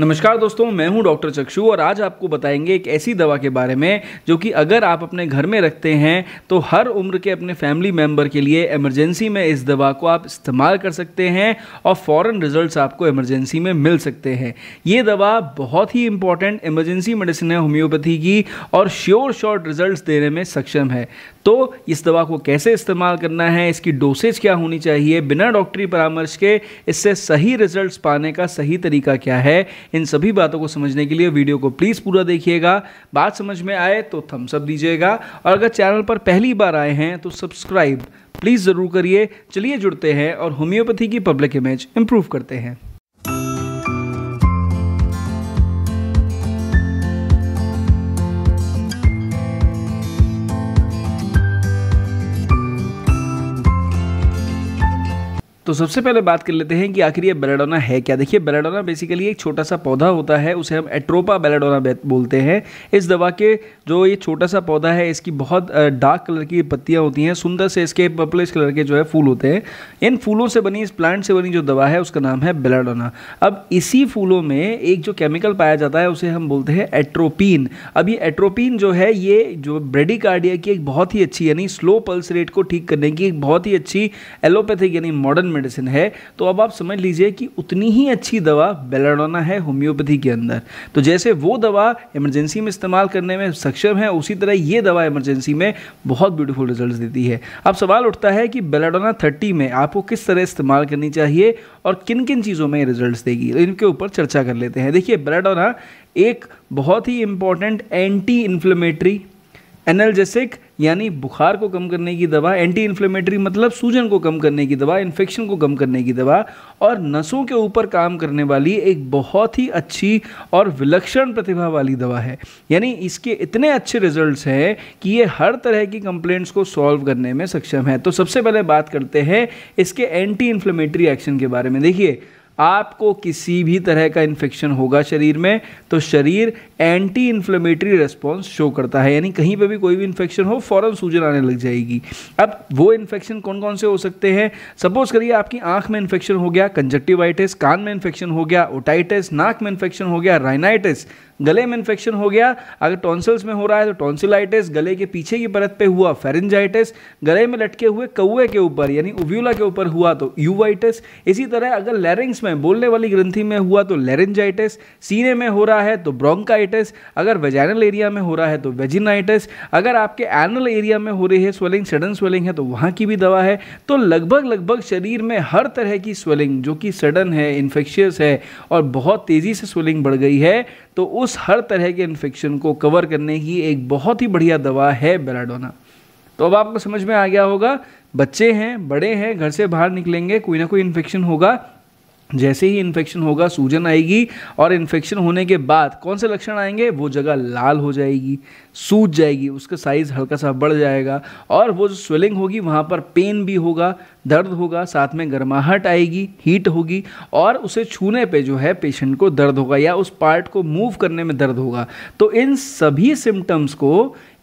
नमस्कार दोस्तों मैं हूं डॉक्टर चक्षु और आज आपको बताएंगे एक ऐसी दवा के बारे में जो कि अगर आप अपने घर में रखते हैं तो हर उम्र के अपने फैमिली मेम्बर के लिए इमरजेंसी में इस दवा को आप इस्तेमाल कर सकते हैं और फ़ौरन रिजल्ट्स आपको इमरजेंसी में मिल सकते हैं ये दवा बहुत ही इंपॉर्टेंट इमरजेंसी मेडिसिन है होम्योपैथी की और श्योर शॉर्ट रिजल्ट देने में सक्षम है तो इस दवा को कैसे इस्तेमाल करना है इसकी डोसेज क्या होनी चाहिए बिना डॉक्टरी परामर्श के इससे सही रिजल्ट पाने का सही तरीका क्या है इन सभी बातों को समझने के लिए वीडियो को प्लीज़ पूरा देखिएगा बात समझ में आए तो थम्सअप दीजिएगा और अगर चैनल पर पहली बार आए हैं तो सब्सक्राइब प्लीज़ ज़रूर करिए चलिए जुड़ते हैं और होम्योपैथी की पब्लिक इमेज इम्प्रूव करते हैं तो सबसे पहले बात कर लेते हैं कि आखिर ये बेलाडोना है क्या देखिए बेलाडोना बेसिकली एक छोटा सा पौधा होता है उसे हम एट्रोपा बेलाडोना बोलते हैं इस दवा के जो ये छोटा सा पौधा है इसकी बहुत डार्क कलर की पत्तियाँ होती हैं सुंदर से इसके पर्पलिश कलर के जो है फूल होते हैं इन फूलों से बनी इस प्लांट से बनी जो दवा है उसका नाम है बेलाडोना अब इसी फूलों में एक जो केमिकल पाया जाता है उसे हम बोलते हैं एट्रोपिन अब ये एट्रोपिन जो है ये जो ब्रेडिकार्डिया की एक बहुत ही अच्छी यानी स्लो पल्स रेट को ठीक करने की एक बहुत ही अच्छी एलोपैथिक यानी मॉडर्न मेडिसिन है तो अब आप समझ लीजिए कि उतनी ही अच्छी दवा बेलाडोना है होम्योपैथी के अंदर तो जैसे वो दवा इमरजेंसी में इस्तेमाल करने में सक्षम है उसी तरह ये दवा इमरजेंसी में बहुत ब्यूटीफुल रिजल्ट देती है अब सवाल उठता है कि बेलाडोना थर्टी में आपको किस तरह इस्तेमाल करनी चाहिए और किन किन चीज़ों में रिजल्ट देगी तो इनके ऊपर चर्चा कर लेते हैं देखिए बेलाडोना एक बहुत ही इंपॉर्टेंट एंटी इन्फ्लेमेटरी एनर्जेसिक यानी बुखार को कम करने की दवा एंटी इन्फ्लेमेटरी मतलब सूजन को कम करने की दवा इन्फेक्शन को कम करने की दवा और नसों के ऊपर काम करने वाली एक बहुत ही अच्छी और विलक्षण प्रतिभा वाली दवा है यानी इसके इतने अच्छे रिजल्ट्स हैं कि ये हर तरह की कंप्लेंट्स को सॉल्व करने में सक्षम है तो सबसे पहले बात करते हैं इसके एंटी इन्फ्लेमेटरी एक्शन के बारे में देखिए आपको किसी भी तरह का इन्फेक्शन होगा शरीर में तो शरीर एंटी इन्फ्लेमेटरी रिस्पॉन्स शो करता है यानी कहीं पर भी कोई भी इन्फेक्शन हो फ़ौरन सूजन आने लग जाएगी अब वो इन्फेक्शन कौन कौन से हो सकते हैं सपोज करिए आपकी आंख में इन्फेक्शन हो गया कंजक्टिवाइटिस कान में इन्फेक्शन हो गया ओटाइटिस नाक में इन्फेक्शन हो गया राइनाइटिस गले में इन्फेक्शन हो गया अगर टॉन्सिल्स में हो रहा है तो टॉन्सिलाइटिस गले के पीछे की परत पे हुआ फेरेंजाइटिस गले में लटके हुए कौए के ऊपर यानी उव्यूला के ऊपर हुआ तो यूवाइटिस इसी तरह अगर लैरिंग्स में बोलने वाली ग्रंथि में हुआ तो लेरेंजाइटिस सीने में हो रहा है तो ब्रोंकाइटिस अगर वेजाइनल एरिया में हो रहा है तो वेजिनाइटिस अगर आपके एनल एरिया में हो रही है स्वेलिंग सडन स्वेलिंग है तो वहाँ की भी दवा है तो लगभग लगभग शरीर में हर तरह की स्वेलिंग जो कि सडन है इन्फेक्शियस है और बहुत तेज़ी से स्वेलिंग बढ़ गई है तो उस ऑलमोस्ट हर तरह के इन्फेक्शन को कवर करने की एक बहुत ही बढ़िया दवा है बेराडोना तो अब आपको समझ में आ गया होगा बच्चे हैं बड़े हैं घर से बाहर निकलेंगे कोई ना कोई इन्फेक्शन होगा जैसे ही इन्फेक्शन होगा सूजन आएगी और इन्फेक्शन होने के बाद कौन से लक्षण आएंगे वो जगह लाल हो जाएगी सूज जाएगी उसका साइज़ हल्का सा बढ़ जाएगा और वो जो स्वेलिंग होगी वहाँ पर पेन भी होगा दर्द होगा साथ में गर्माहट आएगी हीट होगी और उसे छूने पे जो है पेशेंट को दर्द होगा या उस पार्ट को मूव करने में दर्द होगा तो इन सभी सिम्टम्स को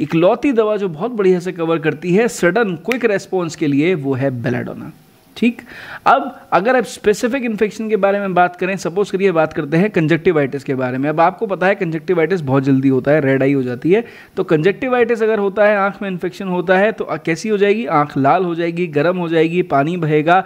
इकलौती दवा जो बहुत बढ़िया से कवर करती है सडन क्विक रेस्पॉन्स के लिए वो है बेलाडोना ठीक अब अगर आप स्पेसिफिक इन्फेक्शन के बारे में बात करें सपोज करिए बात करते हैं कंजक्टिवाइटिस के बारे में अब आपको पता है कंजक्टिवाइटिस बहुत जल्दी होता है रेड आई हो जाती है तो कंजक्टिवाइटिस अगर होता है आँख में इन्फेक्शन होता है तो कैसी हो जाएगी आँख लाल हो जाएगी गर्म हो जाएगी पानी बहेगा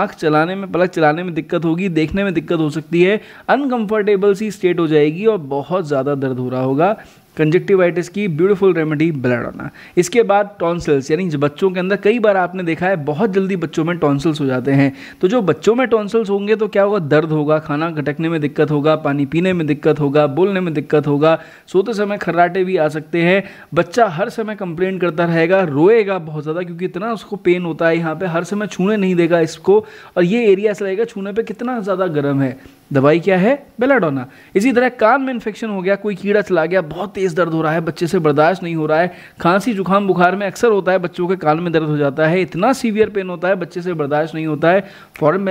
आँख चलाने में पलक चलाने में दिक्कत होगी देखने में दिक्कत हो सकती है अनकम्फर्टेबल सी स्टेट हो जाएगी और बहुत ज़्यादा दर्द हो रहा होगा कंजक्टिवाइटिस की ब्यूटीफुल रेमेडी ब्लड आना इसके बाद टॉन्सिल्स यानी बच्चों के अंदर कई बार आपने देखा है बहुत जल्दी बच्चों में टॉन्सिल्स हो जाते हैं तो जो बच्चों में टॉन्सिल्स होंगे तो क्या होगा दर्द होगा खाना घटकने में दिक्कत होगा पानी पीने में दिक्कत होगा बोलने में दिक्कत होगा सोते समय खर्राटे भी आ सकते हैं बच्चा हर समय कंप्लेन करता रहेगा रोएगा बहुत ज़्यादा क्योंकि इतना उसको पेन होता है यहाँ पर हर समय छूने नहीं देगा इसको और ये एरिया ऐसा रहेगा छूने पर कितना ज़्यादा गर्म है दवाई क्या है बेलाडोना इसी तरह कान में इन्फेक्शन हो गया कोई कीड़ा चला गया बहुत तेज़ दर्द हो रहा है बच्चे से बर्दाश्त नहीं हो रहा है खांसी जुकाम बुखार में अक्सर होता है बच्चों के कान में दर्द हो जाता है इतना सीवियर पेन होता है बच्चे से बर्दाश्त नहीं होता है फ़ौरन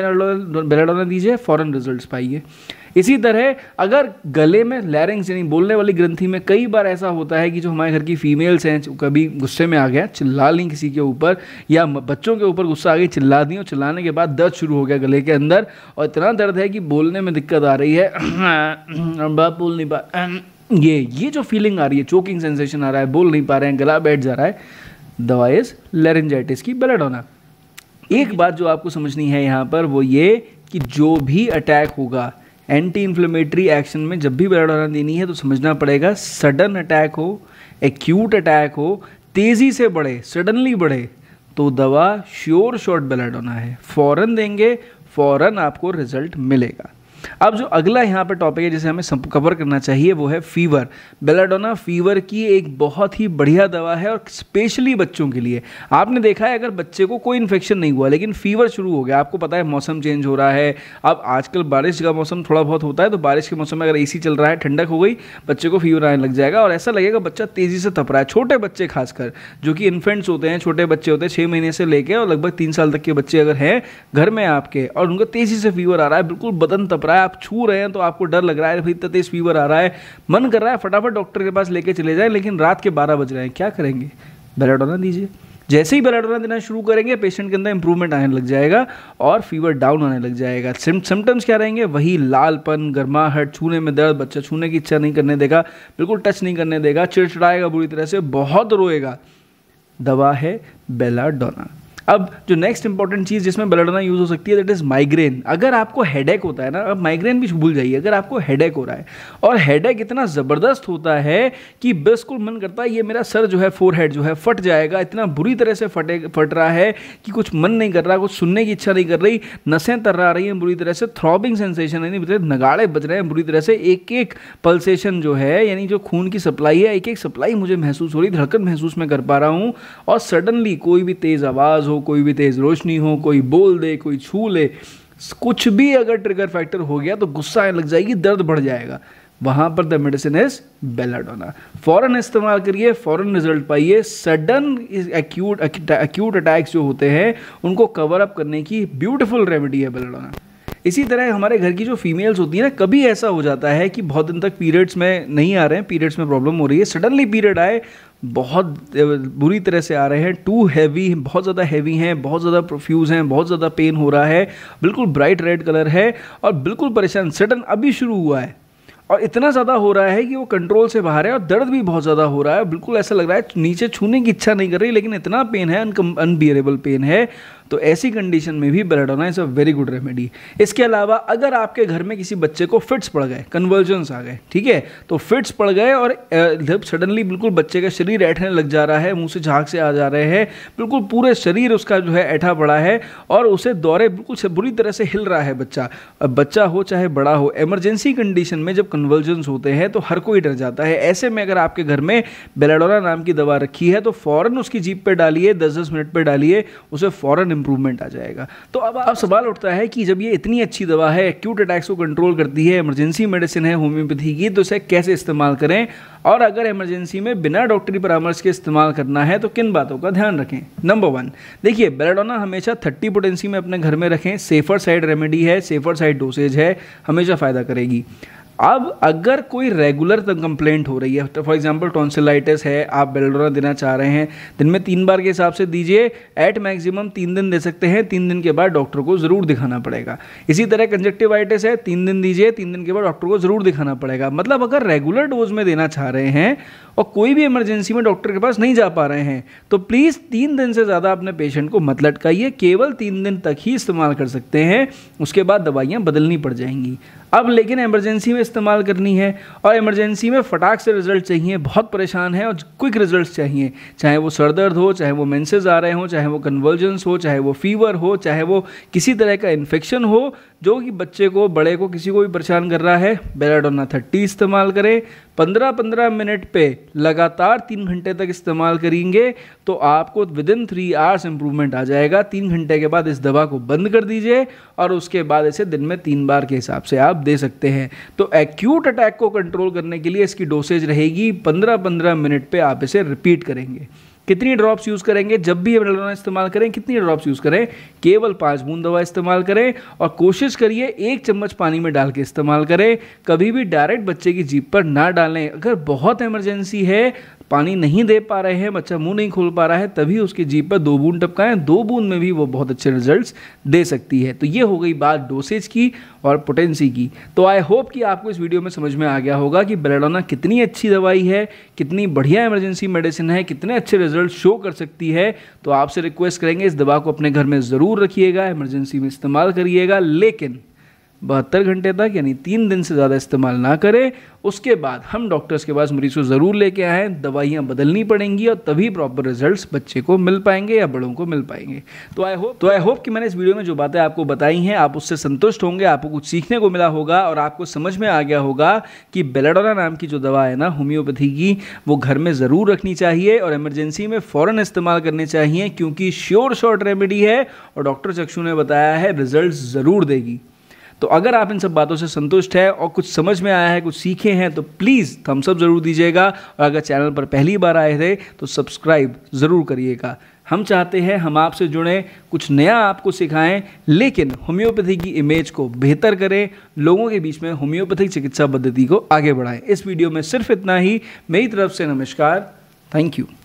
बेलाडोना दीजिए फ़ौरन रिजल्ट पाइए इसी तरह अगर गले में लैरिंग्स यानी बोलने वाली ग्रंथि में कई बार ऐसा होता है कि जो हमारे घर की फीमेल्स हैं कभी गुस्से में आ गया चिल्ला ली किसी के ऊपर या बच्चों के ऊपर गुस्सा आ गई चिल्ला दी और चिल्लाने के बाद दर्द शुरू हो गया गले के अंदर और इतना दर्द है कि बोलने में दिक्कत आ रही है बोल नहीं पा ये ये जो फीलिंग आ रही है चोकिंग सेंसेशन आ रहा है बोल नहीं पा रहे हैं गला बैठ जा रहा है दवा लेरेंजाइटिस की होना एक बात जो आपको समझनी है यहाँ पर वो ये कि जो भी अटैक होगा एंटी इन्फ्लेमेटरी एक्शन में जब भी बेलाडोना देनी है तो समझना पड़ेगा सडन अटैक हो एक्यूट अटैक हो तेज़ी से बढ़े सडनली बढ़े तो दवा श्योर शॉट बेलाडोना है फ़ौरन देंगे फ़ौरन आपको रिजल्ट मिलेगा अब जो अगला यहाँ पर टॉपिक है जिसे हमें कवर करना चाहिए वो है फीवर बेलाडोना फीवर की एक बहुत ही बढ़िया दवा है और स्पेशली बच्चों के लिए आपने देखा है अगर बच्चे को कोई इन्फेक्शन नहीं हुआ लेकिन फीवर शुरू हो गया आपको पता है मौसम चेंज हो रहा है अब आजकल बारिश का मौसम थोड़ा बहुत होता है तो बारिश के मौसम में अगर ए चल रहा है ठंडक हो गई बच्चे को फीवर आने लग जाएगा और ऐसा लगेगा बच्चा तेज़ी से तप रहा है छोटे बच्चे खासकर जो कि इन्फेंट्स होते हैं छोटे बच्चे होते हैं छः महीने से लेकर और लगभग तीन साल तक के बच्चे अगर हैं घर में आपके और उनको तेज़ी से फीवर आ रहा है बिल्कुल बदन तप रहा है है आप छू रहे हैं तो आपको डर लग रहा है भाई इतना तेज फीवर आ रहा है मन कर रहा है फटाफट डॉक्टर के पास लेके चले जाएं लेकिन रात के बारह बज रहे हैं क्या करेंगे बेलाडोना दीजिए जैसे ही बेलाडोना देना शुरू करेंगे पेशेंट के अंदर इंप्रूवमेंट आने लग जाएगा और फीवर डाउन आने लग जाएगा सिम्टम्स क्या रहेंगे वही लालपन गर्माहट छूने में दर्द बच्चा छूने की इच्छा नहीं करने देगा बिल्कुल टच नहीं करने देगा चिड़चिड़ाएगा बुरी तरह से बहुत रोएगा दवा है बेलाडोना अब जो नेक्स्ट इंपॉर्टेंट चीज़ जिसमें बलडना यूज़ हो सकती है दैट इज़ माइग्रेन अगर आपको हेडेक होता है ना अब माइग्रेन भी भूल जाइए अगर आपको हेडेक हो रहा है और हेडेक इतना ज़बरदस्त होता है कि बिल्कुल मन करता है ये मेरा सर जो है फोर जो है फट जाएगा इतना बुरी तरह से फटे फट रहा है कि कुछ मन नहीं कर रहा कुछ सुनने की इच्छा नहीं कर रही नसें रहा रही हैं बुरी तरह से थ्रॉबिंग सेंसेशन है यानी नगाड़े बज रहे हैं बुरी तरह से एक एक पल्सेशन जो है यानी जो खून की सप्लाई है एक एक सप्लाई मुझे महसूस हो रही धड़कन महसूस मैं कर पा रहा हूँ और सडनली कोई भी तेज़ आवाज़ हो कोई भी तेज़ रोशनी हो कोई बोल दे कोई छू ले कुछ भी अगर ट्रिगर फैक्टर हो गया तो गुस्सा आने लग जाएगी दर्द बढ़ जाएगा वहाँ पर द मेडिसिन इज बेलाडोना फ़ौरन इस्तेमाल करिए फ़ौरन रिजल्ट पाइए सडन एक्यूट एक्यूट अटैक्स जो होते हैं उनको कवर अप करने की ब्यूटिफुल रेमेडी है बेलाडोना इसी तरह हमारे घर की जो फीमेल्स होती हैं ना कभी ऐसा हो जाता है कि बहुत दिन तक पीरियड्स में नहीं आ रहे हैं पीरियड्स में प्रॉब्लम हो रही है सडनली पीरियड आए बहुत बुरी तरह से आ रहे हैं टू हैवी बहुत ज़्यादा हैवी हैं बहुत ज़्यादा प्रोफ्यूज़ हैं बहुत ज़्यादा पेन हो रहा है बिल्कुल ब्राइट रेड कलर है और बिल्कुल परेशान सडन अभी शुरू हुआ है और इतना ज़्यादा हो रहा है कि वो कंट्रोल से बाहर है और दर्द भी बहुत ज़्यादा हो रहा है बिल्कुल ऐसा लग रहा है नीचे छूने की इच्छा नहीं कर रही लेकिन इतना पेन है अनकम अनबियरेबल पेन है तो ऐसी कंडीशन में भी belladonna is a very good remedy इसके अलावा अगर आपके घर में किसी बच्चे को फिट्स पड़ गए कन्वर्जन्स आ गए ठीक है तो फिट्स पड़ गए और जब सडनली बिल्कुल बच्चे का शरीर ऐठने लग जा रहा है मुँह से झाग से आ जा रहे हैं बिल्कुल पूरे शरीर उसका जो है ऐठा पड़ा है और उसे दौरे बिल्कुल से बुरी तरह से हिल रहा है बच्चा बच्चा हो चाहे बड़ा हो एमरजेंसी कंडीशन में जब कन्वर्जन्स होते हैं तो हर कोई डर जाता है ऐसे में अगर आपके घर में बेलाडोना नाम की दवा रखी है तो फ़ौरन उसकी जीप पर डालिए दस दस मिनट पर डालिए उसे फ़ौरन इंप्रूवमेंट आ जाएगा तो अब अब सवाल उठता है कि जब ये इतनी अच्छी दवा है एक्यूट अटैक्स को कंट्रोल करती है इमरजेंसी मेडिसिन है होम्योपैथी की तो इसे कैसे इस्तेमाल करें और अगर इमरजेंसी में बिना डॉक्टरी परामर्श के इस्तेमाल करना है तो किन बातों का ध्यान रखें नंबर वन देखिए बेलाडोना हमेशा थर्टी पोटेंसी में अपने घर में रखें सेफर साइड रेमेडी है सेफर साइड डोसेज है हमेशा फ़ायदा करेगी अब अगर कोई रेगुलर कंप्लेंट हो रही है फॉर एग्जांपल टॉन्सिलाइटिस है आप बेल्डोरा देना चाह रहे हैं दिन में तीन बार के हिसाब से दीजिए एट मैक्सिमम तीन दिन दे सकते हैं तीन दिन के बाद डॉक्टर को ज़रूर दिखाना पड़ेगा इसी तरह कंजक्टिवाइटिस है तीन दिन दीजिए तीन दिन के बाद डॉक्टर को ज़रूर दिखाना पड़ेगा मतलब अगर रेगुलर डोज में देना चाह रहे हैं और कोई भी इमरजेंसी में डॉक्टर के पास नहीं जा पा रहे हैं तो प्लीज़ तीन दिन से ज़्यादा अपने पेशेंट को मत लटकाइए केवल तीन दिन तक ही इस्तेमाल कर सकते हैं उसके बाद दवाइयाँ बदलनी पड़ जाएंगी अब लेकिन इमरजेंसी में इस्तेमाल करनी है और इमरजेंसी में फटाक से रिजल्ट चाहिए बहुत परेशान है और क्विक रिजल्ट चाहिए चाहे वो सर दर्द हो चाहे वो मेंसेस आ रहे हों चाहे वो कन्वर्जेंस हो चाहे वो फीवर हो चाहे वो किसी तरह का इन्फेक्शन हो जो कि बच्चे को बड़े को किसी को भी परेशान कर रहा है बेलाडोना थर्टी इस्तेमाल करें पंद्रह पंद्रह मिनट पे लगातार तीन घंटे तक इस्तेमाल करेंगे तो आपको within three hours improvement आ जाएगा तीन घंटे के बाद इस दवा को बंद कर दीजिए और उसके बाद इसे दिन में तीन बार के हिसाब से आप दे सकते हैं तो एक्यूट अटैक को कंट्रोल करने के लिए इसकी डोसेज रहेगी पंद्रह पंद्रह मिनट पर आप इसे रिपीट करेंगे कितनी ड्रॉप्स यूज़ करेंगे जब भी एमडोलोना इस्तेमाल करें कितनी ड्रॉप्स यूज़ करें केवल पाँच बूंद दवा इस्तेमाल करें और कोशिश करिए एक चम्मच पानी में डाल के इस्तेमाल करें कभी भी डायरेक्ट बच्चे की जीप पर ना डालें अगर बहुत इमरजेंसी है पानी नहीं दे पा रहे हैं बच्चा मुंह नहीं खोल पा रहा है तभी उसके जीप पर दो बूंद टपकाएं दो बूंद में भी वो बहुत अच्छे रिजल्ट्स दे सकती है तो ये हो गई बात डोसेज की और पोटेंसी की तो आई होप कि आपको इस वीडियो में समझ में आ गया होगा कि बेलेडोना कितनी अच्छी दवाई है कितनी बढ़िया इमरजेंसी मेडिसिन है कितने अच्छे रिजल्ट शो कर सकती है तो आपसे रिक्वेस्ट करेंगे इस दवा को अपने घर में ज़रूर रखिएगा इमरजेंसी में इस्तेमाल करिएगा लेकिन बहत्तर घंटे तक यानी तीन दिन से ज़्यादा इस्तेमाल ना करें उसके बाद हम डॉक्टर्स के पास मरीज़ को ज़रूर लेके आएँ दवाइयाँ बदलनी पड़ेंगी और तभी प्रॉपर रिजल्ट्स बच्चे को मिल पाएंगे या बड़ों को मिल पाएंगे तो आई होप तो आई होप कि मैंने इस वीडियो में जो बातें आपको बताई हैं आप उससे संतुष्ट होंगे आपको कुछ सीखने को मिला होगा और आपको समझ में आ गया होगा कि बेलाडोना नाम की जो दवा है ना होम्योपैथी की वो घर में ज़रूर रखनी चाहिए और इमरजेंसी में फ़ौरन इस्तेमाल करने चाहिए क्योंकि श्योर शॉर्ट रेमेडी है और डॉक्टर चक्षु ने बताया है रिजल्ट ज़रूर देगी तो अगर आप इन सब बातों से संतुष्ट है और कुछ समझ में आया है कुछ सीखे हैं तो प्लीज़ थम्सअप ज़रूर दीजिएगा और अगर चैनल पर पहली बार आए थे तो सब्सक्राइब ज़रूर करिएगा हम चाहते हैं हम आपसे जुड़ें कुछ नया आपको सिखाएं लेकिन होम्योपैथी की इमेज को बेहतर करें लोगों के बीच में होम्योपैथिक चिकित्सा पद्धति को आगे बढ़ाएं इस वीडियो में सिर्फ इतना ही मेरी तरफ से नमस्कार थैंक यू